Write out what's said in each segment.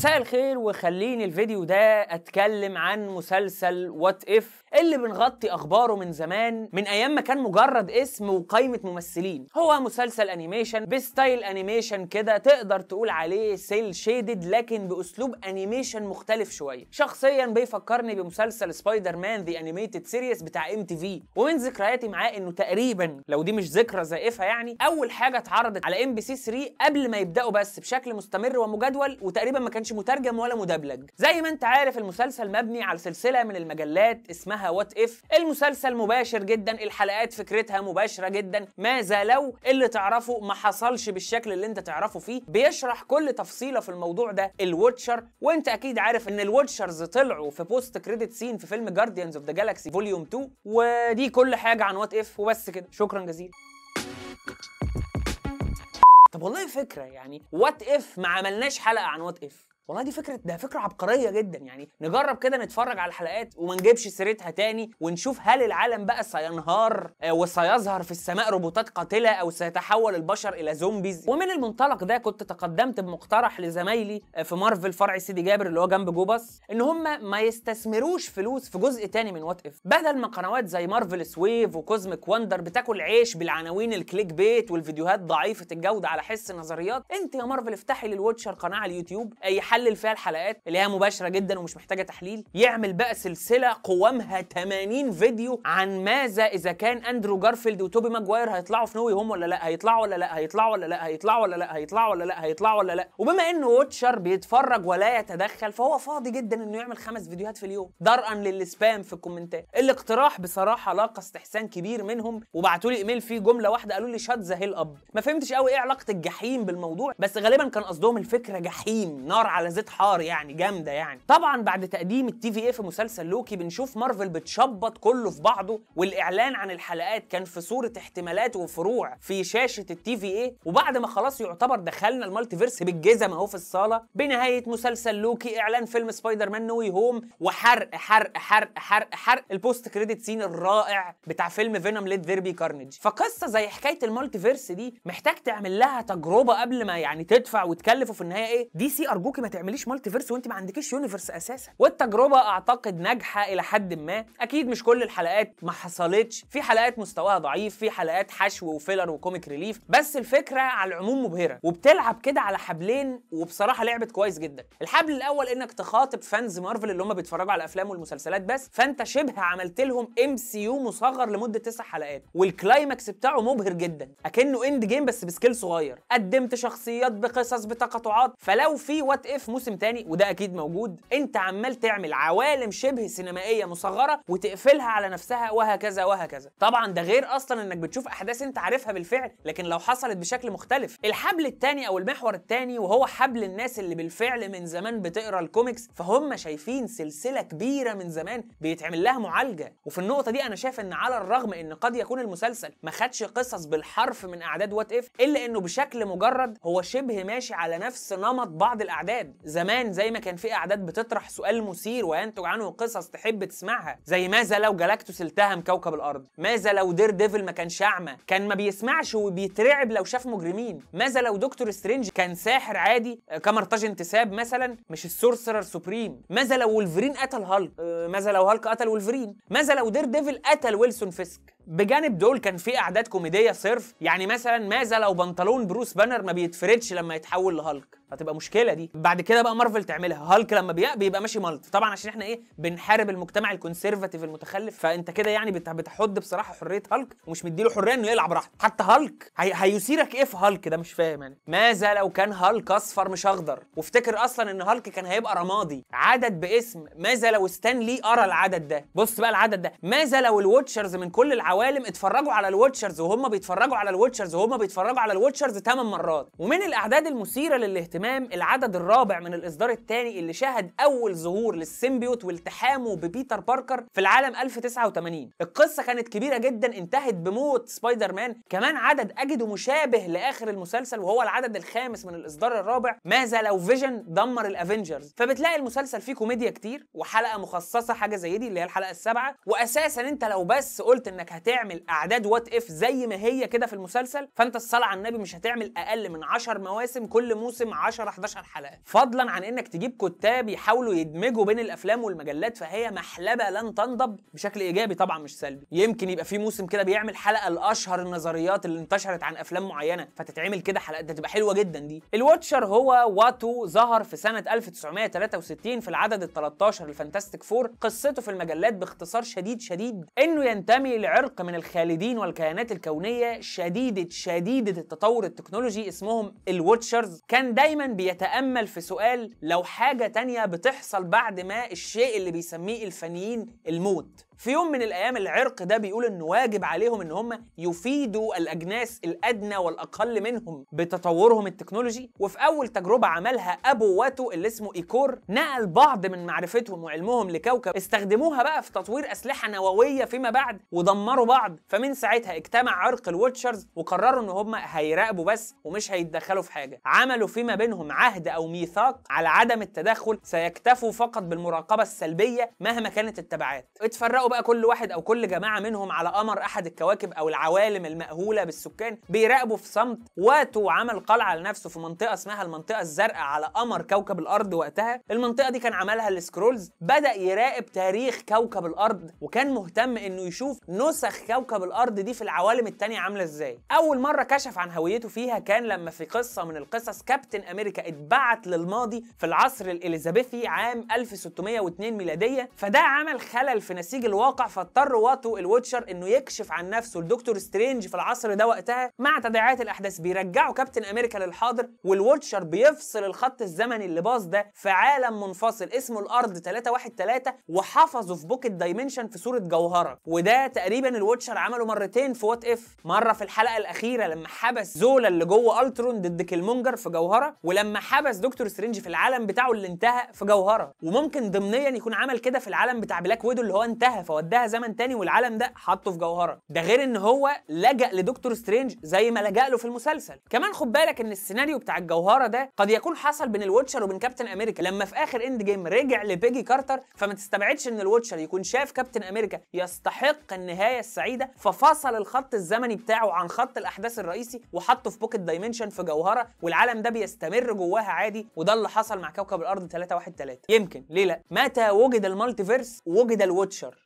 مساء الخير وخليني الفيديو ده اتكلم عن مسلسل وات اف اللي بنغطي اخباره من زمان من ايام ما كان مجرد اسم وقائمه ممثلين هو مسلسل انيميشن بستايل انيميشن كده تقدر تقول عليه سيل شيدد لكن باسلوب انيميشن مختلف شويه شخصيا بيفكرني بمسلسل سبايدر مان ذا انيميتد سيريس بتاع ام تي في ومن ذكرياتي معاه انه تقريبا لو دي مش ذكرى زائفه يعني اول حاجه اتعرضت على ام بي سي 3 قبل ما يبداوا بس بشكل مستمر ومجدول وتقريبا ما كانش مترجم ولا مدبلج زي ما انت عارف المسلسل مبني على سلسله من المجلات اسمها اسمها وات اف المسلسل مباشر جدا الحلقات فكرتها مباشره جدا ماذا لو اللي تعرفه ما حصلش بالشكل اللي انت تعرفه فيه بيشرح كل تفصيله في الموضوع ده الواتشر وانت اكيد عارف ان الواتشرز طلعوا في بوست كريدت سين في فيلم جارديانز اوف ذا جالاكسي فوليوم 2 ودي كل حاجه عن وات اف وبس كده شكرا جزيلا طب والله فكره يعني وات اف ما عملناش حلقه عن وات اف والله دي فكره ده فكره عبقريه جدا يعني نجرب كده نتفرج على الحلقات وما نجيبش سيرتها تاني ونشوف هل العالم بقى سينهار آه، وسيظهر في السماء روبوتات قاتله او سيتحول البشر الى زومبيز ومن المنطلق ده كنت تقدمت بمقترح لزمايلي آه، في مارفل فرع سيدي جابر اللي هو جنب جوباس ان هم ما يستثمروش فلوس في جزء تاني من وات اف بدل ما قنوات زي مارفل سويف وكوزميك وندر بتاكل عيش بالعناوين الكليك بيت والفيديوهات ضعيفه الجوده على حس نظريات انت يا مارفل افتحي للووتشر قناه على اليوتيوب اي آه، حل يقلل فيها الحلقات اللي هي مباشره جدا ومش محتاجه تحليل يعمل بقى سلسله قوامها 80 فيديو عن ماذا اذا كان اندرو جارفيلد وتوبي ماجواير هيطلعوا في نوي هوم ولا لا هيطلعوا ولا لا هيطلعوا ولا لا هيطلعوا ولا لا هيطلعوا ولا لا هيطلعوا ولا لا وبما انه ووتشر بيتفرج ولا يتدخل فهو فاضي جدا انه يعمل خمس فيديوهات في اليوم درءا للسبام في الكومنتات الاقتراح بصراحه لاقى استحسان كبير منهم وبعتوا لي ايميل فيه جمله واحده قالوا لي شات ذا هيل اب ما فهمتش قوي ايه علاقه الجحيم بالموضوع بس غالبا كان قصدهم الفكره جحيم نار على زيت حار يعني جامده يعني طبعا بعد تقديم التي في ايه في مسلسل لوكي بنشوف مارفل بتشبط كله في بعضه والاعلان عن الحلقات كان في صوره احتمالات وفروع في شاشه التي في ايه وبعد ما خلاص يعتبر دخلنا المالتيفيرس بالجزم اهو في الصاله بنهايه مسلسل لوكي اعلان فيلم سبايدر مان نوي هوم وحرق حرق حرق حرق حرق البوست كريدت سين الرائع بتاع فيلم فينوم ليد فيربي كارنج فقصه زي حكايه المالتيفيرس دي محتاج تعمل لها تجربه قبل ما يعني تدفع وتكلف وفي النهايه ايه دي سي ارجوكي ما تعمليش مالتي فيرس وانت ما عندكيش يونيفرس اساسا والتجربه اعتقد ناجحه الى حد ما اكيد مش كل الحلقات ما حصلتش في حلقات مستواها ضعيف في حلقات حشو وفيلر وكوميك ريليف بس الفكره على العموم مبهره وبتلعب كده على حبلين وبصراحه لعبت كويس جدا الحبل الاول انك تخاطب فانز مارفل اللي هم بيتفرجوا على الافلام والمسلسلات بس فانت شبه عملت لهم ام سي يو مصغر لمده تسع حلقات والكلايماكس بتاعه مبهر جدا اكنه اند جيم بس بسكيل صغير قدمت شخصيات بقصص بتقاطعات فلو في وات في موسم تاني وده اكيد موجود انت عمال تعمل عوالم شبه سينمائيه مصغره وتقفلها على نفسها وهكذا وهكذا طبعا ده غير اصلا انك بتشوف احداث انت عارفها بالفعل لكن لو حصلت بشكل مختلف الحبل التاني او المحور التاني وهو حبل الناس اللي بالفعل من زمان بتقرا الكوميكس فهم شايفين سلسله كبيره من زمان بيتعمل لها معالجه وفي النقطه دي انا شايف ان على الرغم ان قد يكون المسلسل ما خدش قصص بالحرف من اعداد وات اف الا انه بشكل مجرد هو شبه ماشي على نفس نمط بعض الاعداد بجد زمان زي ما كان في اعداد بتطرح سؤال مثير وينتج عنه قصص تحب تسمعها زي ماذا لو جالاكتوس التهم كوكب الارض ماذا لو دير ديفل ما كانش اعمى كان ما بيسمعش وبيترعب لو شاف مجرمين ماذا لو دكتور سترينج كان ساحر عادي كمرتاج انتساب مثلا مش السورسرر سوبريم ماذا لو ولفرين قتل هالك آه، ماذا لو هالك قتل ولفرين ماذا لو دير ديفل قتل ويلسون فيسك بجانب دول كان في اعداد كوميديه صرف يعني مثلا ماذا لو بنطلون بروس بانر ما بيتفردش لما يتحول لهالك فتبقى مشكله دي بعد كده بقى مارفل تعملها هالك لما بيبقى ماشي مالتي طبعا عشان احنا ايه بنحارب المجتمع الكونسرفاتيف المتخلف فانت كده يعني بتحد بصراحه حريه هالك ومش مديله حريه انه يلعب براحته حتى هالك هي... هيثيرك ايه في هالك ده مش فاهم يعني ماذا لو كان هالك اصفر مش اخضر وافتكر اصلا ان هالك كان هيبقى رمادي عدد باسم ماذا لو ستانلي قرا العدد ده بص بقى العدد ده ماذا لو الواتشرز من كل العوالم اتفرجوا على الواتشرز وهم بيتفرجوا على الواتشرز وهم بيتفرجوا على الواتشرز 8 مرات ومن الاعداد المثيره للاهتمام الاهتمام العدد الرابع من الإصدار الثاني اللي شهد أول ظهور للسيمبيوت والتحامه ببيتر باركر في العالم 1089 القصة كانت كبيرة جدا انتهت بموت سبايدر مان كمان عدد أجده مشابه لآخر المسلسل وهو العدد الخامس من الإصدار الرابع ماذا لو فيجن دمر الأفينجرز فبتلاقي المسلسل فيه كوميديا كتير وحلقة مخصصة حاجة زي دي اللي هي الحلقة السابعة وأساسا أنت لو بس قلت إنك هتعمل أعداد وات إف زي ما هي كده في المسلسل فأنت الصلاة على النبي مش هتعمل أقل من 10 مواسم كل موسم 10 11 حلقه فضلا عن انك تجيب كتاب يحاولوا يدمجوا بين الافلام والمجلات فهي محلبه لن تنضب بشكل ايجابي طبعا مش سلبي يمكن يبقى في موسم كده بيعمل حلقه لاشهر النظريات اللي انتشرت عن افلام معينه فتتعمل كده حلقه ده تبقى حلوه جدا دي الواتشر هو واتو ظهر في سنه 1963 في العدد ال 13 لفانتاستيك فور قصته في المجلات باختصار شديد شديد انه ينتمي لعرق من الخالدين والكيانات الكونيه شديده شديده التطور التكنولوجي اسمهم الواتشرز كان دايما دايما بيتامل في سؤال لو حاجه تانية بتحصل بعد ما الشيء اللي بيسميه الفنيين الموت في يوم من الايام العرق ده بيقول انه واجب عليهم ان هم يفيدوا الاجناس الادنى والاقل منهم بتطورهم التكنولوجي وفي اول تجربه عملها ابو واتو اللي اسمه ايكور نقل بعض من معرفتهم وعلمهم لكوكب استخدموها بقى في تطوير اسلحه نوويه فيما بعد ودمروا بعض فمن ساعتها اجتمع عرق الواتشرز وقرروا ان هم هيراقبوا بس ومش هيتدخلوا في حاجه عملوا فيما بينهم عهد او ميثاق على عدم التدخل سيكتفوا فقط بالمراقبه السلبيه مهما كانت التبعات اتفرقوا بقى كل واحد او كل جماعه منهم على قمر احد الكواكب او العوالم المأهوله بالسكان بيراقبوا في صمت واتو عمل قلعه لنفسه في منطقه اسمها المنطقه الزرقاء على قمر كوكب الارض وقتها المنطقه دي كان عملها السكرولز بدا يراقب تاريخ كوكب الارض وكان مهتم انه يشوف نسخ كوكب الارض دي في العوالم الثانيه عامله ازاي اول مره كشف عن هويته فيها كان لما في قصه من القصص كابتن امريكا اتبعت للماضي في العصر الاليزابيثي عام 1602 ميلاديه فده عمل خلل في نسيج الوقت الواقع فاضطر واتو الويتشر انه يكشف عن نفسه لدكتور سترينج في العصر ده وقتها مع تداعيات الاحداث بيرجعوا كابتن امريكا للحاضر والويتشر بيفصل الخط الزمني اللي باظ ده في عالم منفصل اسمه الارض 313 وحفظه في بوكيت دايمنشن في صوره جوهره وده تقريبا الويتشر عمله مرتين في وات اف مره في الحلقه الاخيره لما حبس زولا اللي جوه الترون ضد كلمونجر في جوهره ولما حبس دكتور سترينج في العالم بتاعه اللي انتهى في جوهره وممكن ضمنيا يكون عمل كده في العالم بتاع بلاك ويدو اللي هو انتهى في فوداها زمن تاني والعالم ده حطه في جوهره ده غير ان هو لجأ لدكتور سترينج زي ما لجأ له في المسلسل كمان خد بالك ان السيناريو بتاع الجوهره ده قد يكون حصل بين الواتشر وبين كابتن امريكا لما في اخر اند جيم رجع لبيجي كارتر فما تستبعدش ان الواتشر يكون شاف كابتن امريكا يستحق النهايه السعيده ففصل الخط الزمني بتاعه عن خط الاحداث الرئيسي وحطه في بوكيت دايمنشن في جوهره والعالم ده بيستمر جواها عادي وده اللي حصل مع كوكب الارض 313 يمكن ليه لا متى وجد المالتيفيرس وجد الواتشر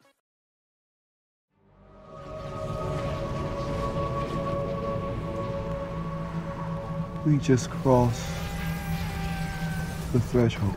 we just cross the threshold.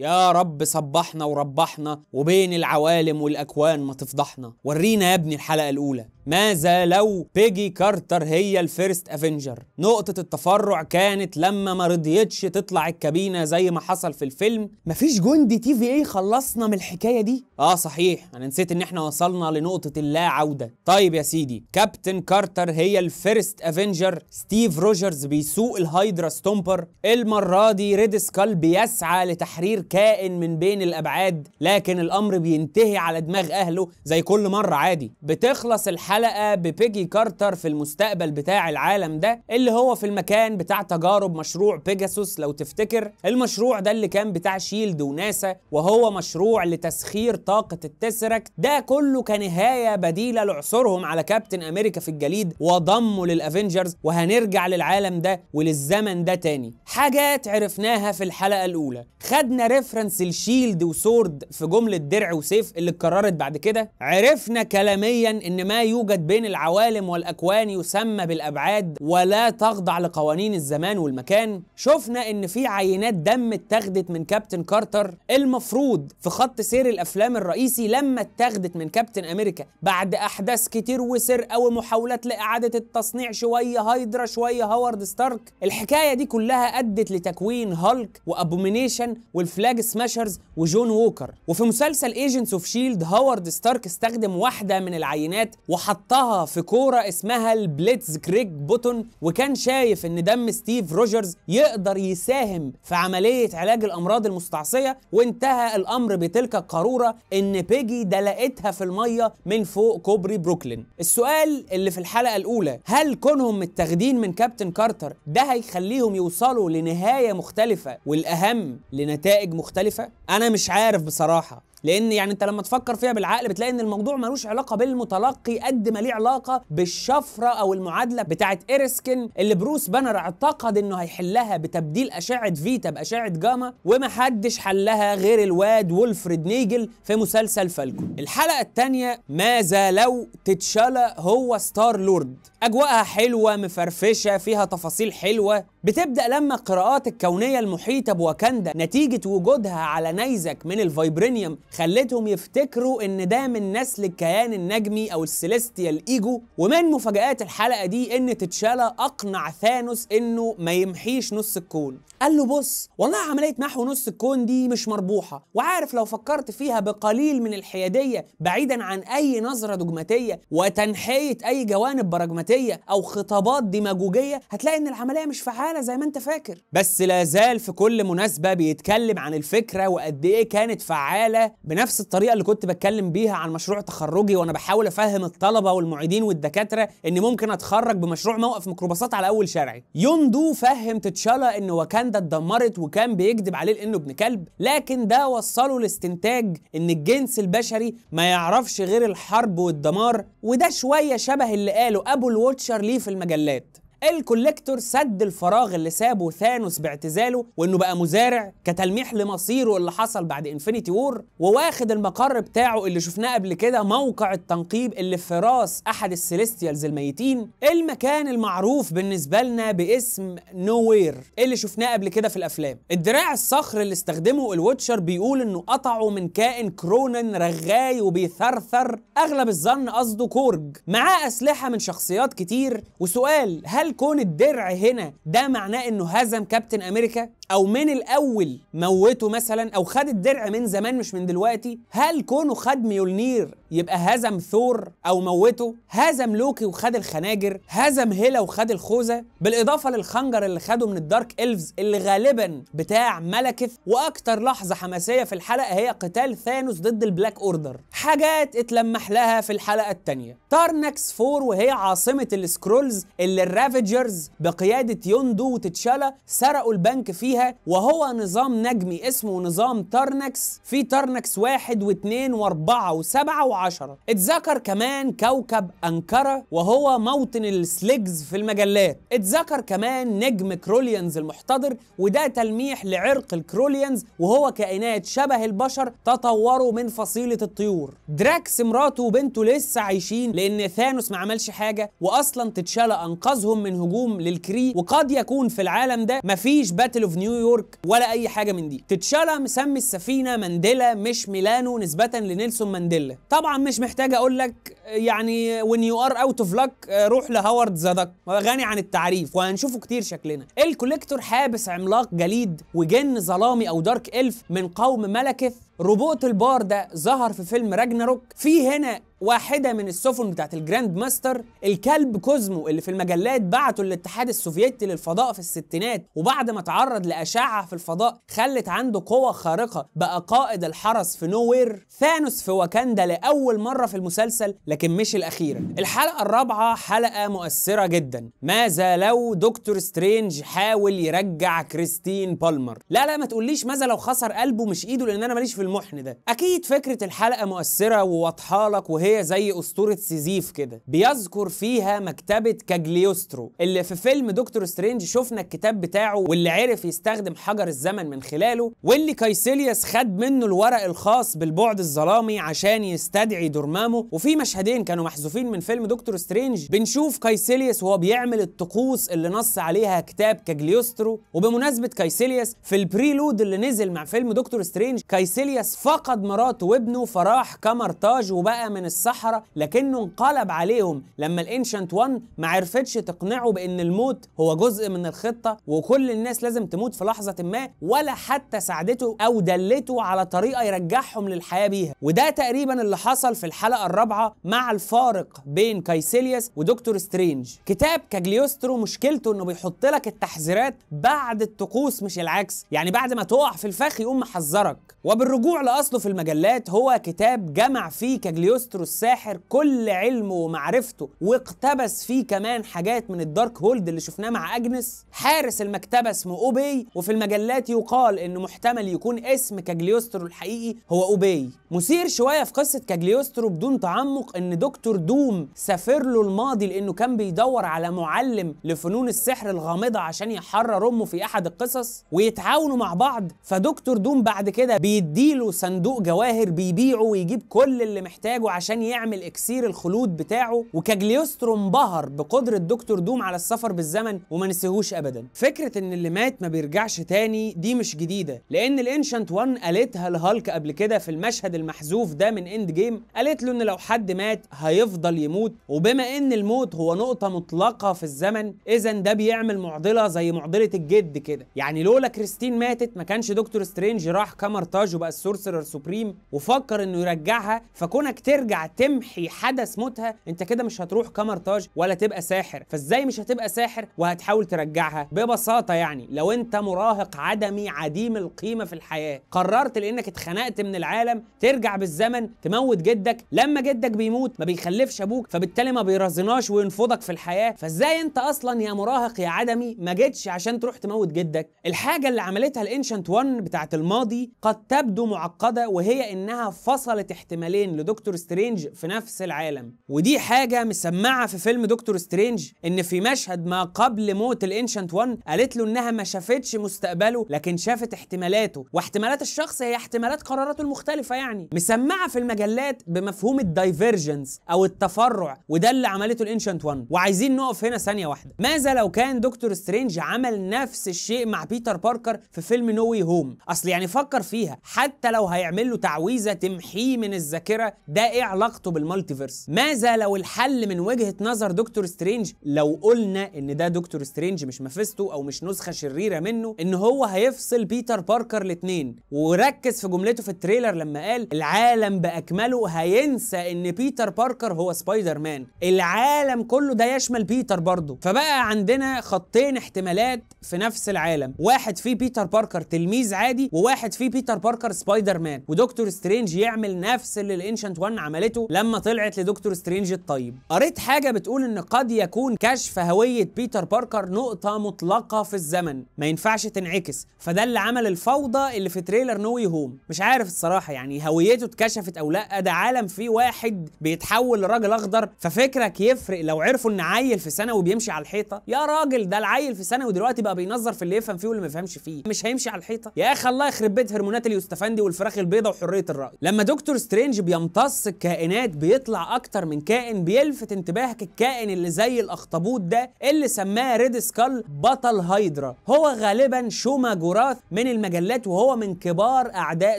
يا رب صبحنا وربحنا وبين العوالم والأكوان ما تفضحنا ورينا يا ابني الحلقة الأولى ماذا لو بيجي كارتر هي الفيرست افنجر نقطة التفرع كانت لما ما رضيتش تطلع الكابينة زي ما حصل في الفيلم مفيش جندي تي في اي خلصنا من الحكاية دي اه صحيح انا نسيت ان احنا وصلنا لنقطة اللا عودة طيب يا سيدي كابتن كارتر هي الفيرست افنجر ستيف روجرز بيسوق الهايدرا ستومبر المرة دي ريد سكال بيسعى لتحرير كائن من بين الابعاد لكن الامر بينتهي على دماغ اهله زي كل مرة عادي بتخلص الحلقة حلقه ببيجي كارتر في المستقبل بتاع العالم ده اللي هو في المكان بتاع تجارب مشروع بيجاسوس لو تفتكر المشروع ده اللي كان بتاع شيلد وناسا وهو مشروع لتسخير طاقه التسرك ده كله كنهايه بديله لعثورهم على كابتن امريكا في الجليد وضمه للافنجرز وهنرجع للعالم ده وللزمن ده تاني حاجات عرفناها في الحلقه الاولى خدنا ريفرنس الشيلد وسورد في جمله درع وسيف اللي اتكررت بعد كده عرفنا كلاميا ان ما يوجد يوجد بين العوالم والأكوان يسمى بالأبعاد ولا تخضع لقوانين الزمان والمكان شفنا إن في عينات دم اتاخدت من كابتن كارتر المفروض في خط سير الأفلام الرئيسي لما اتاخدت من كابتن أمريكا بعد أحداث كتير وسرقة ومحاولات لإعادة التصنيع شوية هايدرا شوية هوارد ستارك الحكاية دي كلها أدت لتكوين هالك وأبومينيشن والفلاج سماشرز وجون ووكر وفي مسلسل ايجنتس اوف شيلد هوارد ستارك استخدم واحدة من العينات وح حطها في كورة اسمها البليتز كريج بوتون وكان شايف ان دم ستيف روجرز يقدر يساهم في عملية علاج الأمراض المستعصية وانتهى الأمر بتلك القارورة ان بيجي دلقتها في المية من فوق كوبري بروكلين السؤال اللي في الحلقة الأولى هل كونهم متاخدين من كابتن كارتر ده هيخليهم يوصلوا لنهاية مختلفة والأهم لنتائج مختلفة؟ أنا مش عارف بصراحة لان يعني انت لما تفكر فيها بالعقل بتلاقي ان الموضوع ملوش علاقه بالمتلقي قد ما ليه علاقه بالشفره او المعادله بتاعه ايرسكن اللي بروس بانر اعتقد انه هيحلها بتبديل اشعه فيتا باشعه جاما ومحدش حلها غير الواد ولفريد نيجل في مسلسل فالكو الحلقه الثانيه ماذا لو تتشالا هو ستار لورد اجواءها حلوه مفرفشه فيها تفاصيل حلوه بتبدأ لما القراءات الكونية المحيطة بواكندا نتيجة وجودها على نيزك من الفايبرينيوم خلتهم يفتكروا إن ده من نسل الكيان النجمي أو السيليستيال إيجو ومن مفاجآت الحلقة دي إن تتشالا أقنع ثانوس إنه ما يمحيش نص الكون قال له بص والله عمليه محو نص الكون دي مش مربوحه وعارف لو فكرت فيها بقليل من الحياديه بعيدا عن اي نظره دوجماتية وتنحيه اي جوانب براجماتيه او خطابات ديماجوجيه هتلاقي ان العمليه مش فعاله زي ما انت فاكر بس لا زال في كل مناسبه بيتكلم عن الفكره وقد ايه كانت فعاله بنفس الطريقه اللي كنت بتكلم بيها عن مشروع تخرجي وانا بحاول افهم الطلبه والمعيدين والدكاتره ان ممكن اتخرج بمشروع موقف ميكروباصات على اول شارعي يوندو فهم تتشالا ان وكان هولندا اتدمرت وكان بيكذب عليه لانه ابن كلب لكن ده وصله لاستنتاج ان الجنس البشري ما يعرفش غير الحرب والدمار وده شويه شبه اللي قاله ابو الووتشر ليه في المجلات الكوليكتور سد الفراغ اللي سابه ثانوس باعتزاله وانه بقى مزارع كتلميح لمصيره اللي حصل بعد انفينيتي وور وواخد المقر بتاعه اللي شفناه قبل كده موقع التنقيب اللي في راس احد السيليستيالز الميتين المكان المعروف بالنسبه لنا باسم نوير اللي شفناه قبل كده في الافلام الدراع الصخر اللي استخدمه الوتشر بيقول انه قطعه من كائن كرونن رغاي وبيثرثر اغلب الظن قصده كورج معاه اسلحه من شخصيات كتير وسؤال هل هل كون الدرع هنا ده معناه انه هزم كابتن امريكا او من الاول موته مثلا او خد الدرع من زمان مش من دلوقتي هل كونه خد ميولنير يبقى هزم ثور او موته هزم لوكي وخد الخناجر هزم هيلا وخد الخوذه بالاضافه للخنجر اللي خده من الدارك الفز اللي غالبا بتاع ملكث واكتر لحظه حماسيه في الحلقه هي قتال ثانوس ضد البلاك اوردر حاجات اتلمح لها في الحلقه الثانيه تارنكس فور وهي عاصمه السكرولز اللي الرافجرز بقياده يوندو وتتشالا سرقوا البنك فيها فيها وهو نظام نجمي اسمه نظام تارنكس في تارنكس واحد واثنين واربعة وسبعة وعشرة اتذكر كمان كوكب أنكرة وهو موطن السليجز في المجلات اتذكر كمان نجم كروليانز المحتضر وده تلميح لعرق الكروليانز وهو كائنات شبه البشر تطوروا من فصيلة الطيور دراكس مراته وبنته لسه عايشين لأن ثانوس ما عملش حاجة وأصلا تتشالا أنقذهم من هجوم للكري وقد يكون في العالم ده مفيش باتل اوف نيو نيويورك ولا اي حاجه من دي تتشالا مسمي السفينه مانديلا مش ميلانو نسبه لنيلسون مانديلا طبعا مش محتاج اقول لك يعني وين يو ار اوت اوف لك روح لهوارد زادك غني عن التعريف وهنشوفه كتير شكلنا الكوليكتور حابس عملاق جليد وجن ظلامي او دارك الف من قوم ملكث روبوت البار ده ظهر في فيلم راجناروك في هنا واحدة من السفن بتاعت الجراند ماستر الكلب كوزمو اللي في المجلات بعته الاتحاد السوفيتي للفضاء في الستينات وبعد ما تعرض لأشعة في الفضاء خلت عنده قوة خارقة بقى قائد الحرس في نوير ثانوس في واكاندا لأول مرة في المسلسل لكن مش الأخيرة الحلقة الرابعة حلقة مؤثرة جدا ماذا لو دكتور سترينج حاول يرجع كريستين بالمر لا لا ما تقوليش ماذا لو خسر قلبه مش ايده لان انا ماليش في المحن ده اكيد فكرة الحلقة مؤثرة وواضحة لك وهي هي زي اسطوره سيزيف كده بيذكر فيها مكتبه كاجليوسترو اللي في فيلم دكتور سترينج شفنا الكتاب بتاعه واللي عرف يستخدم حجر الزمن من خلاله واللي كايسيليوس خد منه الورق الخاص بالبعد الظلامي عشان يستدعي دورمامو وفي مشهدين كانوا محذوفين من فيلم دكتور سترينج بنشوف كايسيليوس وهو بيعمل الطقوس اللي نص عليها كتاب كاجليوسترو وبمناسبه كايسيليوس في البريلود اللي نزل مع فيلم دكتور سترينج كايسيليوس فقد مراته وابنه فراح كمرتاج وبقى من الصحراء لكنه انقلب عليهم لما الانشنت 1 ما عرفتش تقنعه بان الموت هو جزء من الخطه وكل الناس لازم تموت في لحظه ما ولا حتى ساعدته او دلته على طريقه يرجعهم للحياه بيها وده تقريبا اللي حصل في الحلقه الرابعه مع الفارق بين كايسيليوس ودكتور سترينج كتاب كاجليوسترو مشكلته انه بيحط لك التحذيرات بعد الطقوس مش العكس يعني بعد ما تقع في الفخ يقوم محذرك وبالرجوع لاصله في المجلات هو كتاب جمع فيه كاجليوسترو الساحر كل علمه ومعرفته واقتبس فيه كمان حاجات من الدارك هولد اللي شفناه مع اجنس حارس المكتبه اسمه اوبي وفي المجلات يقال انه محتمل يكون اسم كاجليوسترو الحقيقي هو اوبي مثير شويه في قصه كاجليوسترو بدون تعمق ان دكتور دوم سافر له الماضي لانه كان بيدور على معلم لفنون السحر الغامضه عشان يحرر امه في احد القصص ويتعاونوا مع بعض فدكتور دوم بعد كده بيديله صندوق جواهر بيبيعه ويجيب كل اللي محتاجه عشان عشان يعمل اكسير الخلود بتاعه وكاجليوسترو انبهر بقدره دكتور دوم على السفر بالزمن وما نسيهوش ابدا فكره ان اللي مات ما بيرجعش تاني دي مش جديده لان الانشنت 1 قالتها لهالك قبل كده في المشهد المحذوف ده من اند جيم قالت له ان لو حد مات هيفضل يموت وبما ان الموت هو نقطه مطلقه في الزمن اذا ده بيعمل معضله زي معضله الجد كده يعني لولا كريستين ماتت ما كانش دكتور سترينج راح كمرتاج وبقى السورسرر سوبريم وفكر انه يرجعها فكونك ترجع هتمحي حدث موتها انت كده مش هتروح كمرتاج ولا تبقى ساحر فازاي مش هتبقى ساحر وهتحاول ترجعها ببساطه يعني لو انت مراهق عدمي عديم القيمه في الحياه قررت لانك اتخنقت من العالم ترجع بالزمن تموت جدك لما جدك بيموت ما بيخلفش ابوك فبالتالي ما بيرزناش وينفضك في الحياه فازاي انت اصلا يا مراهق يا عدمي ما جيتش عشان تروح تموت جدك الحاجه اللي عملتها الانشنت 1 بتاعه الماضي قد تبدو معقده وهي انها فصلت احتمالين لدكتور سترينج سترينج في نفس العالم ودي حاجة مسمعة في فيلم دكتور سترينج ان في مشهد ما قبل موت الانشنت وان قالت له انها ما شافتش مستقبله لكن شافت احتمالاته واحتمالات الشخص هي احتمالات قراراته المختلفة يعني مسمعة في المجلات بمفهوم الدايفيرجنس او التفرع وده اللي عملته الانشنت وان وعايزين نقف هنا ثانية واحدة ماذا لو كان دكتور سترينج عمل نفس الشيء مع بيتر باركر في فيلم نوي هوم اصل يعني فكر فيها حتى لو هيعمل له تعويذة تمحيه من الذاكرة ده ايه علاقة علاقته بالمالتيفيرس ماذا لو الحل من وجهه نظر دكتور سترينج لو قلنا ان ده دكتور سترينج مش مافيستو او مش نسخه شريره منه ان هو هيفصل بيتر باركر الاثنين وركز في جملته في التريلر لما قال العالم باكمله هينسى ان بيتر باركر هو سبايدر مان العالم كله ده يشمل بيتر برضه فبقى عندنا خطين احتمالات في نفس العالم واحد فيه بيتر باركر تلميذ عادي وواحد فيه بيتر باركر سبايدر مان ودكتور سترينج يعمل نفس اللي الانشنت 1 عملته عملته لما طلعت لدكتور سترينج الطيب قريت حاجه بتقول ان قد يكون كشف هويه بيتر باركر نقطه مطلقه في الزمن ما ينفعش تنعكس فده اللي عمل الفوضى اللي في تريلر نوي هوم مش عارف الصراحه يعني هويته اتكشفت او لا ده عالم فيه واحد بيتحول لراجل اخضر ففكرك يفرق لو عرفوا ان عيل في ثانوي بيمشي على الحيطه يا راجل ده العيل في ثانوي دلوقتي بقى بينظر في اللي يفهم فيه واللي ما يفهمش فيه مش هيمشي على الحيطه يا اخي الله يخرب بيت هرمونات اليوستفندي والفراخ البيضاء وحريه الراي لما دكتور سترينج بيمتص الكائن الكائنات بيطلع اكتر من كائن بيلفت انتباهك الكائن اللي زي الاخطبوط ده اللي سماه ريد سكال بطل هايدرا هو غالبا شوما جوراث من المجلات وهو من كبار اعداء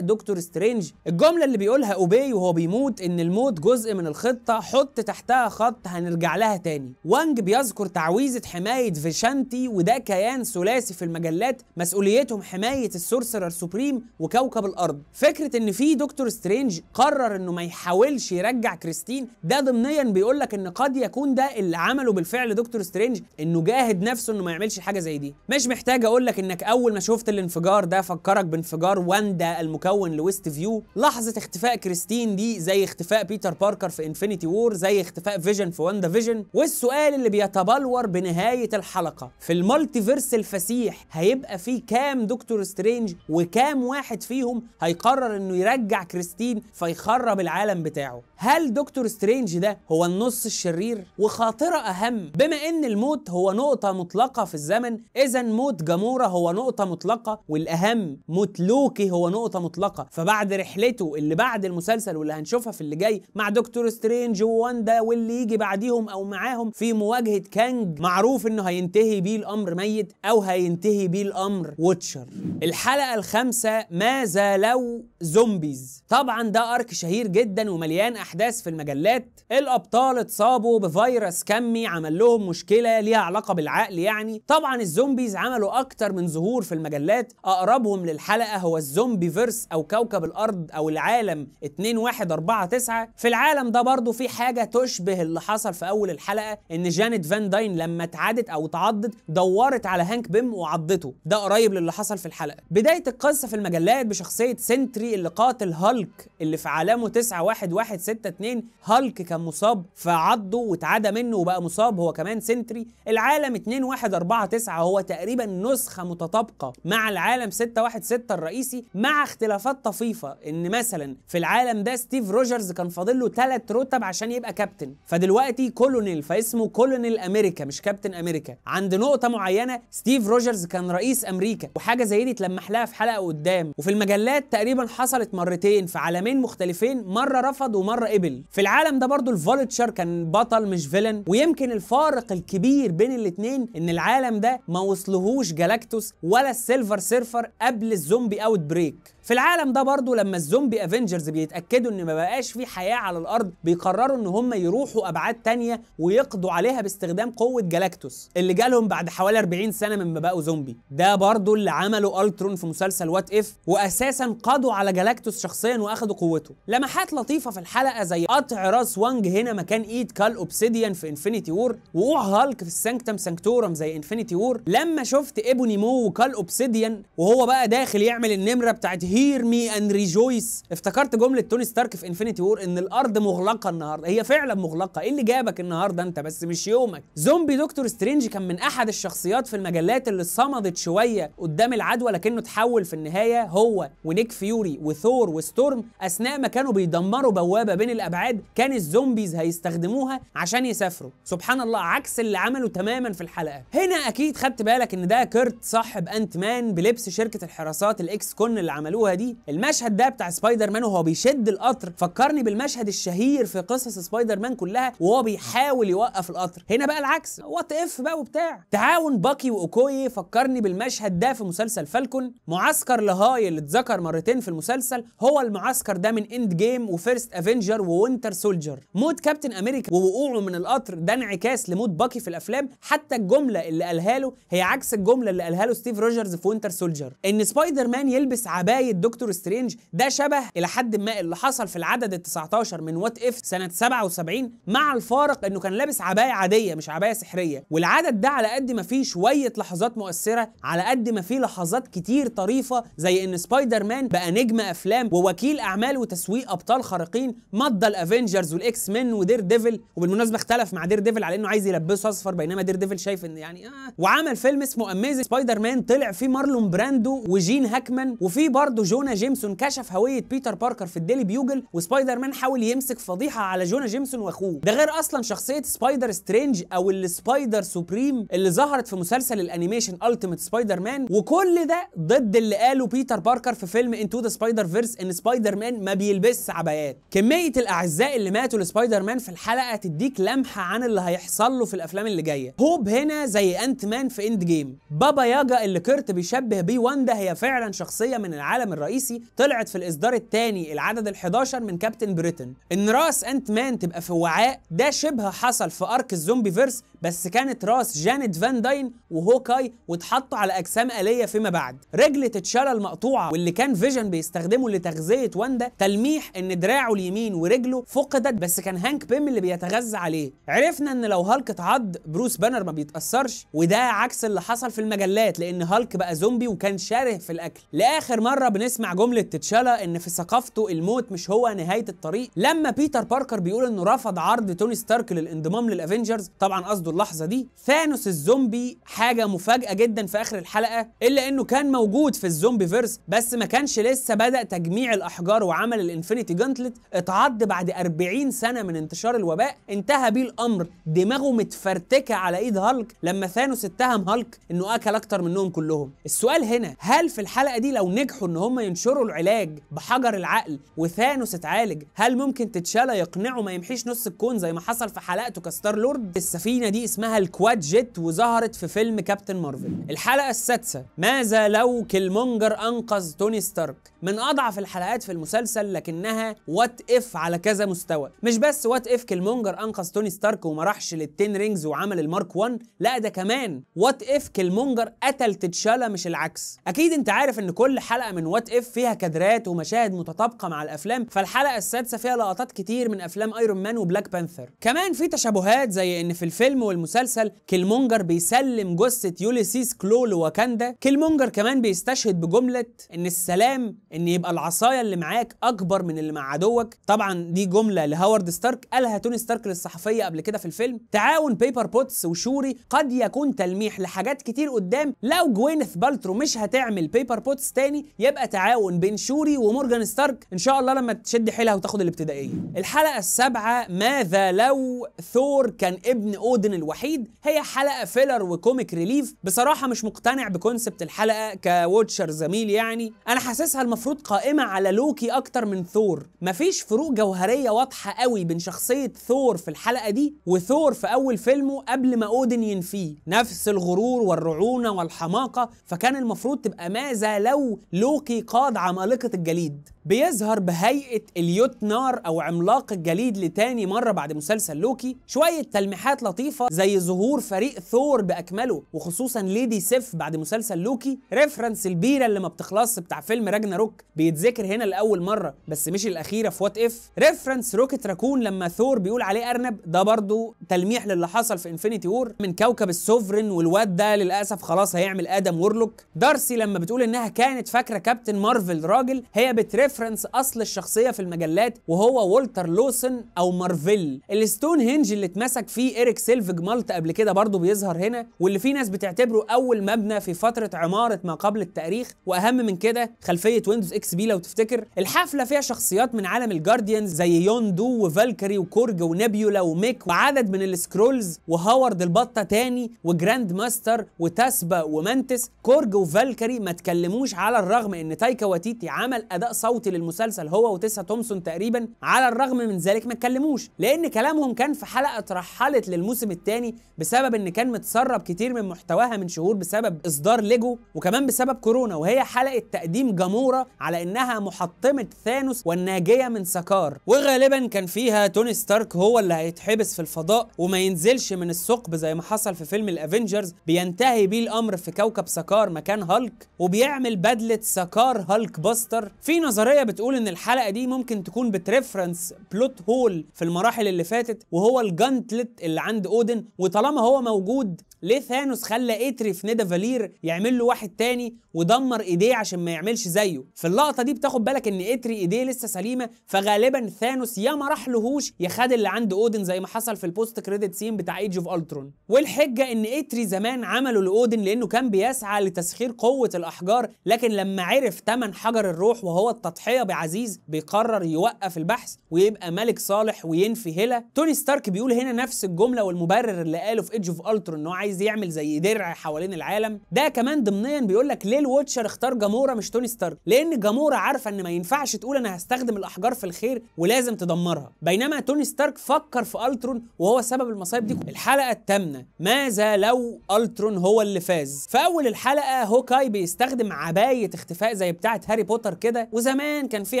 دكتور سترينج الجمله اللي بيقولها اوبي وهو بيموت ان الموت جزء من الخطه حط تحتها خط هنرجع لها تاني وانج بيذكر تعويذه حمايه فيشانتي وده كيان ثلاثي في المجلات مسؤوليتهم حمايه السورسرر سوبريم وكوكب الارض فكره ان في دكتور سترينج قرر انه ما يحاولش سترينج يرجع كريستين ده ضمنيا بيقول لك ان قد يكون ده اللي عمله بالفعل دكتور سترينج انه جاهد نفسه انه ما يعملش حاجه زي دي مش محتاج اقول لك انك اول ما شفت الانفجار ده فكرك بانفجار واندا المكون لويست فيو لحظه اختفاء كريستين دي زي اختفاء بيتر باركر في انفينيتي وور زي اختفاء فيجن في واندا فيجن والسؤال اللي بيتبلور بنهايه الحلقه في المالتيفيرس الفسيح هيبقى فيه كام دكتور سترينج وكام واحد فيهم هيقرر انه يرجع كريستين فيخرب العالم بتاعه now هل دكتور سترينج ده هو النص الشرير وخاطرة أهم بما إن الموت هو نقطة مطلقة في الزمن إذا موت جامورا هو نقطة مطلقة والأهم موت لوكي هو نقطة مطلقة فبعد رحلته اللي بعد المسلسل واللي هنشوفها في اللي جاي مع دكتور سترينج وواندا واللي يجي بعديهم أو معاهم في مواجهة كانج معروف إنه هينتهي بيه الأمر ميت أو هينتهي بيه الأمر ووتشر الحلقة الخامسة ماذا لو زومبيز طبعا ده أرك شهير جدا ومليان أحداث الاحداث في المجلات الابطال اتصابوا بفيروس كمي عمل لهم مشكله ليها علاقه بالعقل يعني طبعا الزومبيز عملوا اكتر من ظهور في المجلات اقربهم للحلقه هو الزومبي فيرس او كوكب الارض او العالم 2149 في العالم ده برضه في حاجه تشبه اللي حصل في اول الحلقه ان جانيت فان داين لما اتعادت او اتعضت دورت على هانك بيم وعضته ده قريب للي حصل في الحلقه بدايه القصه في المجلات بشخصيه سنتري اللي قاتل هالك اللي في عالمه 9116 حته اتنين هالك كان مصاب فعضه واتعدى منه وبقى مصاب هو كمان سنتري العالم 2149 هو تقريبا نسخه متطابقه مع العالم 616 الرئيسي مع اختلافات طفيفه ان مثلا في العالم ده ستيف روجرز كان فاضل له ثلاث رتب عشان يبقى كابتن فدلوقتي كولونيل فاسمه كولونيل امريكا مش كابتن امريكا عند نقطه معينه ستيف روجرز كان رئيس امريكا وحاجه زي دي اتلمح لها في حلقه قدام وفي المجلات تقريبا حصلت مرتين في عالمين مختلفين مره رفض ومره ايبل في العالم ده برضو الفولتشر كان بطل مش فيلن ويمكن الفارق الكبير بين الاتنين ان العالم ده ما وصلهوش جالاكتوس ولا السيلفر سيرفر قبل الزومبي اوت بريك في العالم ده برضه لما الزومبي افنجرز بيتاكدوا ان ما بقاش في حياه على الارض بيقرروا ان هم يروحوا ابعاد تانية ويقضوا عليها باستخدام قوه جالاكتوس اللي جالهم بعد حوالي 40 سنه من ما بقوا زومبي ده برضه اللي عمله الترون في مسلسل وات اف واساسا قضوا على جالاكتوس شخصيا واخدوا قوته لمحات لطيفه في الحلقه زي قطع راس وانج هنا مكان ايد كال اوبسيديان في انفينيتي وور وقوع هالك في السانكتم سانكتورم زي انفينيتي وور لما شفت ايبوني مو وكال اوبسيديان وهو بقى داخل يعمل النمره بتاعت هي هير مي اند ريجويس افتكرت جمله توني ستارك في انفينيتي وور ان الارض مغلقه النهارده هي فعلا مغلقه ايه اللي جابك النهارده انت بس مش يومك زومبي دكتور سترينج كان من احد الشخصيات في المجلات اللي صمدت شويه قدام العدوى لكنه تحول في النهايه هو ونيك فيوري وثور وستورم اثناء ما كانوا بيدمروا بوابه بين الابعاد كان الزومبيز هيستخدموها عشان يسافروا سبحان الله عكس اللي عمله تماما في الحلقه هنا اكيد خدت بالك ان ده كيرت صاحب انت مان بلبس شركه الحراسات الاكس كون اللي عملوه بيحرقوها دي المشهد ده بتاع سبايدر مان وهو بيشد القطر فكرني بالمشهد الشهير في قصص سبايدر مان كلها وهو بيحاول يوقف القطر هنا بقى العكس وات اف بقى وبتاع تعاون باكي واوكوي فكرني بالمشهد ده في مسلسل فالكون معسكر لهاي اللي اتذكر مرتين في المسلسل هو المعسكر ده من اند جيم وفيرست افنجر ووينتر سولجر موت كابتن امريكا ووقوعه من القطر ده انعكاس لموت باكي في الافلام حتى الجمله اللي قالها له هي عكس الجمله اللي قالها له ستيف روجرز في وينتر سولجر ان سبايدر مان يلبس عباية دكتور سترينج ده شبه الى حد ما اللي حصل في العدد ال 19 من وات اف سنه 77 مع الفارق انه كان لابس عبايه عاديه مش عبايه سحريه والعدد ده على قد ما فيه شويه لحظات مؤثره على قد ما فيه لحظات كتير طريفه زي ان سبايدر مان بقى نجم افلام ووكيل اعمال وتسويق ابطال خارقين مضى الافنجرز والاكس مان ودير ديفل وبالمناسبه اختلف مع دير ديفل على انه عايز يلبسه اصفر بينما دير ديفل شايف ان يعني آه. وعمل فيلم اسمه اميزنج سبايدر مان طلع فيه مارلون براندو وجين هاكمان وفي برضه برضه جونا جيمسون كشف هويه بيتر باركر في الديلي بيوجل وسبايدر مان حاول يمسك فضيحه على جونا جيمسون واخوه ده غير اصلا شخصيه سبايدر سترينج او السبايدر سوبريم اللي ظهرت في مسلسل الانيميشن التيميت سبايدر مان وكل ده ضد اللي قاله بيتر باركر في فيلم انتو ذا سبايدر فيرس ان سبايدر مان ما بيلبسش عبايات كميه الاعزاء اللي ماتوا لسبايدر مان في الحلقه تديك لمحه عن اللي هيحصل له في الافلام اللي جايه هوب هنا زي انت مان في اند جيم بابا ياجا اللي كرت بيشبه بيه واندا هي فعلا شخصيه من العالم العالم الرئيسي طلعت في الاصدار الثاني العدد ال11 من كابتن بريتن ان راس انت مان تبقى في وعاء ده شبه حصل في ارك الزومبي فيرس بس كانت راس جانيت فان داين وهوكاي واتحطوا على اجسام آلية فيما بعد رجل تتشالا المقطوعة واللي كان فيجن بيستخدمه لتغذية واندا تلميح ان دراعه اليمين ورجله فقدت بس كان هانك بيم اللي بيتغذى عليه عرفنا ان لو هالك اتعض بروس بانر ما بيتأثرش وده عكس اللي حصل في المجلات لان هالك بقى زومبي وكان شاره في الاكل لاخر مرة بنسمع جملة تتشالا ان في ثقافته الموت مش هو نهاية الطريق لما بيتر باركر بيقول انه رفض عرض توني ستارك للانضمام للافينجرز طبعا قصده برضو اللحظه دي ثانوس الزومبي حاجه مفاجاه جدا في اخر الحلقه الا انه كان موجود في الزومبي فيرس بس ما كانش لسه بدا تجميع الاحجار وعمل الانفينيتي جانتلت اتعض بعد 40 سنه من انتشار الوباء انتهى بيه الامر دماغه متفرتكه على ايد هالك لما ثانوس اتهم هالك انه اكل اكتر منهم كلهم السؤال هنا هل في الحلقه دي لو نجحوا ان هم ينشروا العلاج بحجر العقل وثانوس اتعالج هل ممكن تتشالا يقنعه ما يمحيش نص الكون زي ما حصل في حلقته كستار لورد السفينه دي دي اسمها الكوادجيت وظهرت في فيلم كابتن مارفل الحلقة السادسة ماذا لو كيلمونجر أنقذ توني ستارك من أضعف الحلقات في المسلسل لكنها وات إف على كذا مستوى مش بس وات إف كيلمونجر أنقذ توني ستارك وما راحش للتين رينجز وعمل المارك 1 لا ده كمان وات إف كيلمونجر قتل تتشالا مش العكس أكيد أنت عارف إن كل حلقة من وات إف فيها كادرات ومشاهد متطابقة مع الأفلام فالحلقة السادسة فيها لقطات كتير من أفلام أيرون مان وبلاك بانثر كمان في تشابهات زي إن في الفيلم والمسلسل كيلمونجر بيسلم جثة يوليسيس كلو لواكاندا كيلمونجر كمان بيستشهد بجملة ان السلام ان يبقى العصاية اللي معاك اكبر من اللي مع عدوك طبعا دي جملة لهوارد ستارك قالها توني ستارك للصحفية قبل كده في الفيلم تعاون بيبر بوتس وشوري قد يكون تلميح لحاجات كتير قدام لو جوينث بالترو مش هتعمل بيبر بوتس تاني يبقى تعاون بين شوري ومورجان ستارك ان شاء الله لما تشد حيلها وتاخد الابتدائية الحلقة السابعة ماذا لو ثور كان ابن اودن الوحيد هي حلقه فيلر وكوميك ريليف بصراحه مش مقتنع بكونسبت الحلقه كوتشر زميل يعني انا حاسسها المفروض قائمه على لوكي اكتر من ثور مفيش فروق جوهريه واضحه قوي بين شخصيه ثور في الحلقه دي وثور في اول فيلمه قبل ما اودن ينفيه نفس الغرور والرعونه والحماقه فكان المفروض تبقى ماذا لو لوكي قاد عمالقه الجليد بيظهر بهيئة اليوت نار أو عملاق الجليد لتاني مرة بعد مسلسل لوكي شوية تلميحات لطيفة زي ظهور فريق ثور باكمله وخصوصا ليدي سيف بعد مسلسل لوكي ريفرنس البيره اللي ما بتخلصش بتاع فيلم راجنا روك بيتذكر هنا لاول مره بس مش الاخيره في وات اف ريفرنس روكت راكون لما ثور بيقول عليه ارنب ده برضه تلميح للي حصل في انفينيتي وور من كوكب السوفرن والواد ده للاسف خلاص هيعمل ادم وورلوك دارسي لما بتقول انها كانت فاكره كابتن مارفل راجل هي بتريفرنس اصل الشخصيه في المجلات وهو والتر لوسن او مارفل الستون هنج اللي اتمسك فيه ايريك سيلفج مالت قبل كده برضه بيظهر هنا واللي في ناس بتعتبره اول مبنى في فتره عماره ما قبل التاريخ واهم من كده خلفيه ويندوز اكس بي لو تفتكر الحفله فيها شخصيات من عالم الجارديانز زي يوندو وفالكري وكورج ونيبيولا وميك وعدد من السكرولز وهاورد البطه تاني وجراند ماستر وتاسبا ومانتس كورج وفالكري ما تكلموش على الرغم ان تايكا واتيتي عمل اداء صوتي للمسلسل هو وتسا تومسون تقريبا على الرغم من ذلك ما اتكلموش لان كلامهم كان في حلقه رحلت للموسم التاني بسبب ان كان متسرب كتير من محتواها من شهور بسبب اصدار ليجو وكمان بسبب كورونا وهي حلقه تقديم جامورا على انها محطمه ثانوس والناجيه من سكار وغالبا كان فيها توني ستارك هو اللي هيتحبس في الفضاء وما ينزلش من الثقب زي ما حصل في فيلم الافنجرز بينتهي بيه الامر في كوكب سكار مكان هالك وبيعمل بدله سكار هالك باستر في نظريه بتقول ان الحلقه دي ممكن تكون بتريفرنس بلوت هول في المراحل اللي فاتت وهو الجانتلت اللي عند اودن وطالما هو موجود ليه ثانوس خلى اتري في ندى فالير يعمل له واحد تاني ودمر ايديه عشان ما يعملش زيه في اللقطه دي بتاخد بالك ان اتري ايديه لسه سليمه فغالبا ثانوس يا ما لهوش يا خد اللي عند اودن زي ما حصل في البوست كريدت سين بتاع ايج اوف الترون والحجه ان اتري زمان عمله لاودن لانه كان بيسعى لتسخير قوه الاحجار لكن لما عرف ثمن حجر الروح وهو التضحيه بعزيز بيقرر يوقف البحث ويبقى ملك صالح وينفي هيلا توني ستارك بيقول هنا نفس الجمله والمبرر اللي قاله في ايج اوف الترون عايز يعمل زي درع حوالين العالم ده كمان ضمنيا بيقول لك ليه الووتشر اختار جامورا مش توني ستارك لان جامورا عارفه ان ما ينفعش تقول انا هستخدم الاحجار في الخير ولازم تدمرها بينما توني ستارك فكر في الترون وهو سبب المصايب دي الحلقه الثامنه ماذا لو الترون هو اللي فاز في اول الحلقه هوكاي بيستخدم عبايه اختفاء زي بتاعه هاري بوتر كده وزمان كان في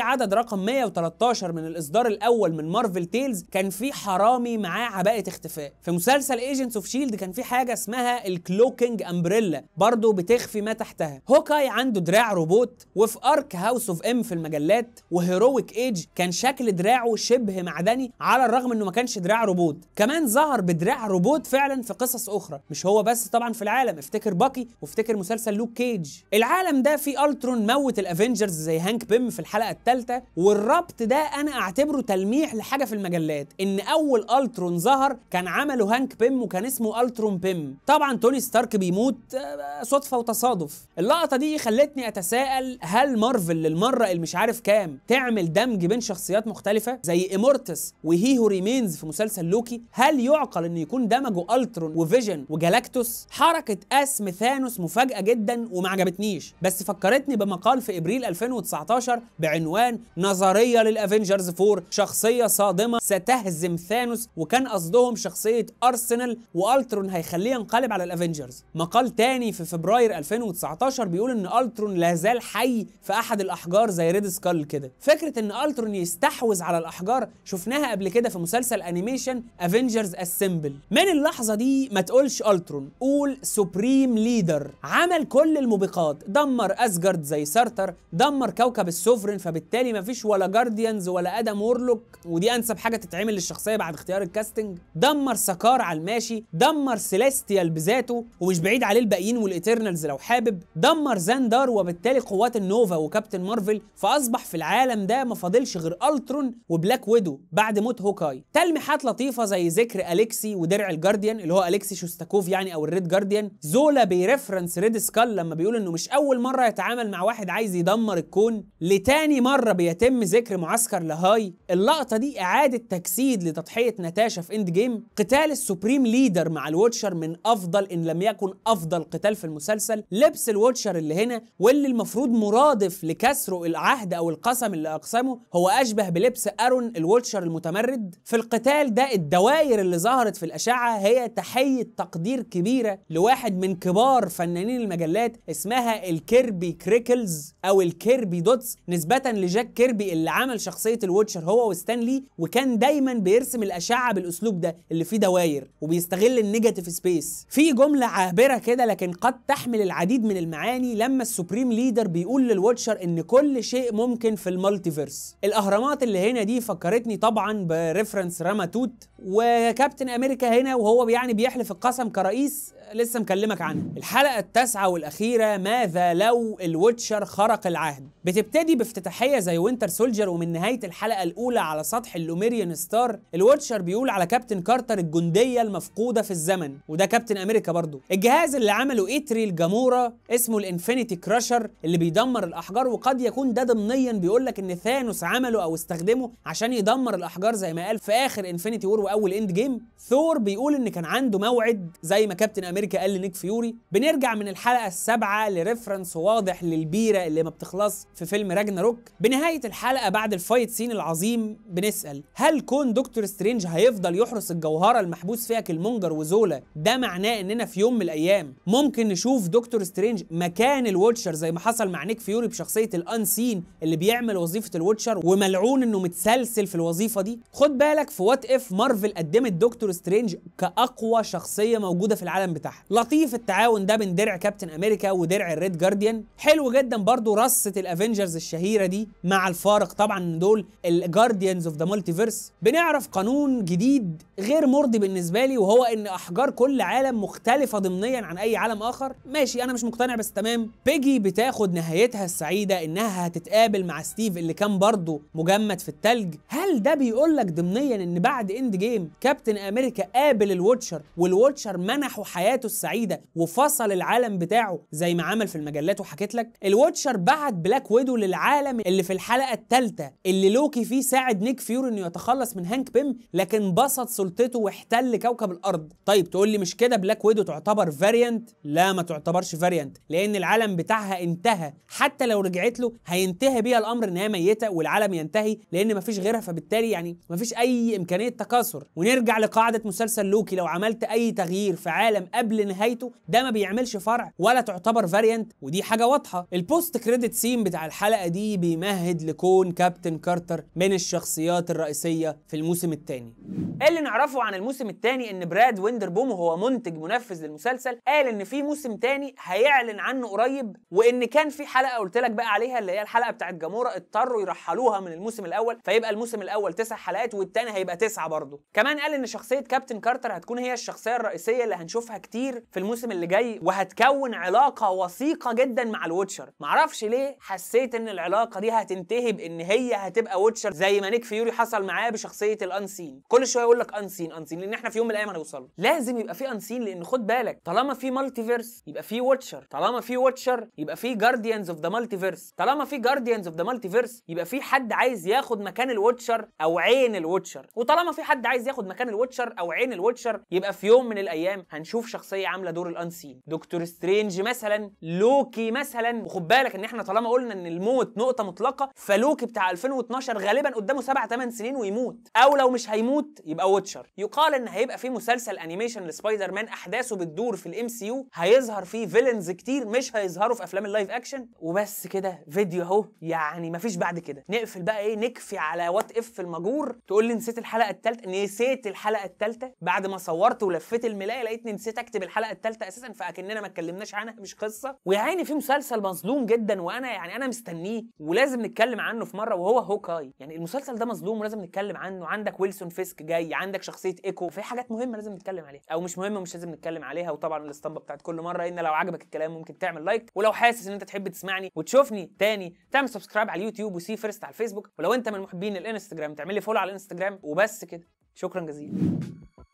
عدد رقم 113 من الاصدار الاول من مارفل تيلز كان في حرامي معاه عباءه اختفاء في مسلسل ايجنتس اوف شيلد كان في حاجه اسمها الكلوكينج امبريلا برضه بتخفي ما تحتها هوكاي عنده دراع روبوت وفي ارك هاوس اوف ام في المجلات وهيرويك ايج كان شكل دراعه شبه معدني على الرغم انه ما كانش دراع روبوت كمان ظهر بدراع روبوت فعلا في قصص اخرى مش هو بس طبعا في العالم افتكر باكي وافتكر مسلسل لوك كيج العالم ده فيه الترون موت الافنجرز زي هانك بيم في الحلقه الثالثه والربط ده انا اعتبره تلميح لحاجه في المجلات ان اول الترون ظهر كان عمله هانك بيم وكان اسمه الترون بيم الفيلم طبعا توني ستارك بيموت آه، صدفه وتصادف اللقطه دي خلتني اتساءل هل مارفل للمره المش عارف كام تعمل دمج بين شخصيات مختلفه زي ايمورتس وهي هو ريمينز في مسلسل لوكي هل يعقل ان يكون دمجوا الترون وفيجن وجالاكتوس حركه اسم ثانوس مفاجاه جدا وما عجبتنيش بس فكرتني بمقال في ابريل 2019 بعنوان نظريه للافنجرز 4 شخصيه صادمه ستهزم ثانوس وكان قصدهم شخصيه ارسنال والترون هيخليها ينقلب على الافنجرز مقال تاني في فبراير 2019 بيقول ان الترون لا زال حي في احد الاحجار زي ريد سكال كده فكره ان الترون يستحوذ على الاحجار شفناها قبل كده في مسلسل انيميشن افنجرز اسمبل من اللحظه دي ما تقولش الترون قول سوبريم ليدر عمل كل الموبقات دمر اسجارد زي سارتر دمر كوكب السوفرين فبالتالي ما فيش ولا جارديانز ولا ادم وورلوك ودي انسب حاجه تتعمل للشخصيه بعد اختيار الكاستنج دمر سكار على الماشي دمر سيليست الاغتيال بذاته ومش بعيد عليه الباقيين والإترنالز لو حابب دمر زاندار وبالتالي قوات النوفا وكابتن مارفل فأصبح في العالم ده ما فاضلش غير ألترون وبلاك ويدو بعد موت هوكاي تلميحات لطيفة زي ذكر أليكسي ودرع الجارديان اللي هو أليكسي شوستاكوف يعني أو الريد جارديان زولا بيرفرنس ريد سكال لما بيقول إنه مش أول مرة يتعامل مع واحد عايز يدمر الكون لتاني مرة بيتم ذكر معسكر لاهاي اللقطة دي إعادة تجسيد لتضحية ناتاشا في إند جيم قتال السوبريم ليدر مع الووتشر من افضل ان لم يكن افضل قتال في المسلسل لبس الووتشر اللي هنا واللي المفروض مرادف لكسره العهد او القسم اللي اقسمه هو اشبه بلبس ارون الووتشر المتمرد في القتال ده الدواير اللي ظهرت في الاشعه هي تحيه تقدير كبيره لواحد من كبار فنانين المجلات اسمها الكيربي كريكلز او الكيربي دوتس نسبه لجاك كيربي اللي عمل شخصيه الووتشر هو وستانلي وكان دايما بيرسم الاشعه بالاسلوب ده اللي فيه دواير وبيستغل النيجاتيف سبيس الرئيس في جملة عابرة كده لكن قد تحمل العديد من المعاني لما السوبريم ليدر بيقول للواتشر ان كل شيء ممكن في المالتيفيرس الاهرامات اللي هنا دي فكرتني طبعا بريفرنس راماتوت وكابتن امريكا هنا وهو يعني بيحلف القسم كرئيس لسه مكلمك عنها الحلقة التاسعة والأخيرة ماذا لو الواتشر خرق العهد بتبتدي بافتتاحية زي وينتر سولجر ومن نهاية الحلقة الأولى على سطح اللوميريان ستار الواتشر بيقول على كابتن كارتر الجندية المفقودة في الزمن وده كابتن امريكا برضو الجهاز اللي عمله ايتري الجامورا اسمه الانفينيتي كراشر اللي بيدمر الاحجار وقد يكون ده ضمنيا بيقول لك ان ثانوس عمله او استخدمه عشان يدمر الاحجار زي ما قال في اخر انفينيتي وور واول اند جيم ثور بيقول ان كان عنده موعد زي ما كابتن امريكا قال لنيك فيوري بنرجع من الحلقه السابعه لريفرنس واضح للبيره اللي ما بتخلص في فيلم راجنا روك بنهايه الحلقه بعد الفايت سين العظيم بنسال هل كون دكتور سترينج هيفضل يحرس الجوهره المحبوس فيها كلمونجر وزولا ده معناه اننا في يوم من الايام ممكن نشوف دكتور سترينج مكان الويتشر زي ما حصل مع نيك فيوري بشخصيه الانسين اللي بيعمل وظيفه الويتشر وملعون انه متسلسل في الوظيفه دي خد بالك في وات اف مارفل قدمت دكتور سترينج كاقوى شخصيه موجوده في العالم بتاعها لطيف التعاون ده بين درع كابتن امريكا ودرع الريد جارديان حلو جدا برضو رصه الافنجرز الشهيره دي مع الفارق طبعا دول الجارديانز اوف ذا مالتيفيرس بنعرف قانون جديد غير مرضي بالنسبه لي وهو ان احجار كل عالم مختلفه ضمنيا عن اي عالم اخر ماشي انا مش مقتنع بس تمام بيجي بتاخد نهايتها السعيده انها هتتقابل مع ستيف اللي كان برضه مجمد في التلج هل ده بيقول لك ضمنيا ان بعد اند جيم كابتن امريكا قابل الووتشر والووتشر منحه حياته السعيده وفصل العالم بتاعه زي ما عمل في المجلات وحكيت لك الووتشر بعت بلاك ويدو للعالم اللي في الحلقه الثالثه اللي لوكي فيه ساعد نيك فيور انه يتخلص من هانك بيم لكن بسط سلطته واحتل كوكب الارض طيب تقول لي مش كده بلاك ويدو تعتبر فاريانت لا ما تعتبرش فاريانت لان العالم بتاعها انتهى حتى لو رجعت له هينتهي بيها الامر ان هي ميته والعالم ينتهي لان مفيش غيرها فبالتالي يعني مفيش اي امكانيه تكاثر ونرجع لقاعده مسلسل لوكي لو عملت اي تغيير في عالم قبل نهايته ده ما بيعملش فرع ولا تعتبر فاريانت ودي حاجه واضحه البوست كريدت سين بتاع الحلقه دي بيمهد لكون كابتن كارتر من الشخصيات الرئيسيه في الموسم الثاني إيه اللي نعرفه عن الموسم الثاني ان براد ويندر بوم هو منتج منفذ للمسلسل قال ان في موسم تاني هيعلن عنه قريب وان كان في حلقه قلت لك بقى عليها اللي هي الحلقه بتاعت جامورا اضطروا يرحلوها من الموسم الاول فيبقى الموسم الاول تسع حلقات والتاني هيبقى تسعه برضه كمان قال ان شخصيه كابتن كارتر هتكون هي الشخصيه الرئيسيه اللي هنشوفها كتير في الموسم اللي جاي وهتكون علاقه وثيقه جدا مع الوتشر معرفش ليه حسيت ان العلاقه دي هتنتهي بان هي هتبقى ووتشر زي ما نيك فيوري حصل معاه بشخصيه الانسين كل شويه يقول لك انسين انسين لان احنا في يوم من الايام هنوصل لازم يبقى في سين لان خد بالك طالما في مالتي فيرس يبقى في واتشر طالما في واتشر يبقى في جارديانز اوف ذا مالتي فيرس طالما في جارديانز اوف ذا مالتي فيرس يبقى في حد عايز ياخد مكان الواتشر او عين الواتشر وطالما في حد عايز ياخد مكان الواتشر او عين الواتشر يبقى في يوم من الايام هنشوف شخصيه عامله دور الانسين دكتور سترينج مثلا لوكي مثلا وخد بالك ان احنا طالما قلنا ان الموت نقطه مطلقه فلوكي بتاع 2012 غالبا قدامه 7 8 سنين ويموت او لو مش هيموت يبقى واتشر يقال ان هيبقى في مسلسل انيميشن لسبايدر سبايدر مان احداثه بتدور في الام سي يو هيظهر فيه فيلنز كتير مش هيظهروا في افلام اللايف اكشن وبس كده فيديو اهو يعني مفيش بعد كده نقفل بقى ايه نكفي على وات اف في المجور تقول لي نسيت الحلقه الثالثه نسيت الحلقه الثالثه بعد ما صورت ولفيت الملايه لقيتني نسيت اكتب الحلقه الثالثه اساسا فاكننا ما اتكلمناش عنها مش قصه ويعني في مسلسل مظلوم جدا وانا يعني انا مستنيه ولازم نتكلم عنه في مره وهو هوكاي يعني المسلسل ده مظلوم ولازم نتكلم عنه عندك ويلسون فيسك جاي عندك شخصيه ايكو في حاجات مهمه لازم نتكلم عليها او مش مهم مش لازم نتكلم عليها وطبعا الاسطمبه بتاعت كل مره ان لو عجبك الكلام ممكن تعمل لايك ولو حاسس ان انت تحب تسمعني وتشوفني تاني تعمل سبسكرايب على اليوتيوب وسي فيرست على الفيسبوك ولو انت من محبين الانستجرام تعمل لي فولو على الانستجرام وبس كده شكرا جزيلا